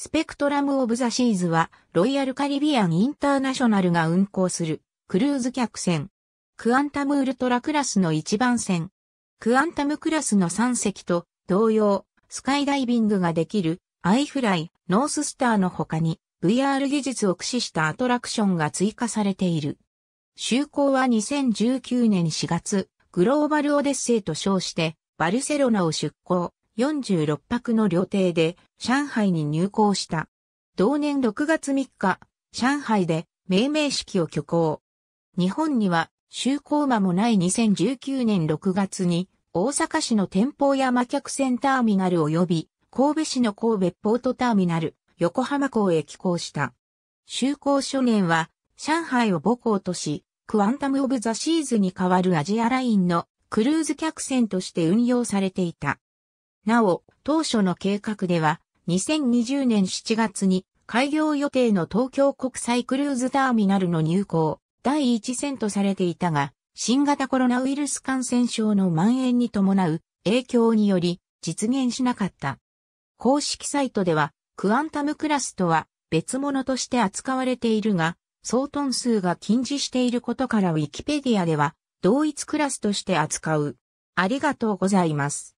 スペクトラム・オブ・ザ・シーズは、ロイヤル・カリビアン・インターナショナルが運航する、クルーズ客船。クアンタム・ウルトラクラスの一番船。クアンタムクラスの3隻と、同様、スカイダイビングができる、アイフライ、ノーススターの他に、VR 技術を駆使したアトラクションが追加されている。就航は2019年4月、グローバルオデッセイと称して、バルセロナを出航。46泊の旅程で上海に入港した。同年6月3日、上海で命名式を挙行。日本には就航間もない2019年6月に大阪市の天保山客船ターミナル及び神戸市の神戸ポートターミナル横浜港へ寄港した。就航初年は上海を母港とし、クアンタム・オブ・ザ・シーズに代わるアジアラインのクルーズ客船として運用されていた。なお、当初の計画では、2020年7月に開業予定の東京国際クルーズターミナルの入港、第一線とされていたが、新型コロナウイルス感染症の蔓延に伴う影響により実現しなかった。公式サイトでは、クアンタムクラスとは別物として扱われているが、総トン数が禁じしていることからウィキペディアでは、同一クラスとして扱う。ありがとうございます。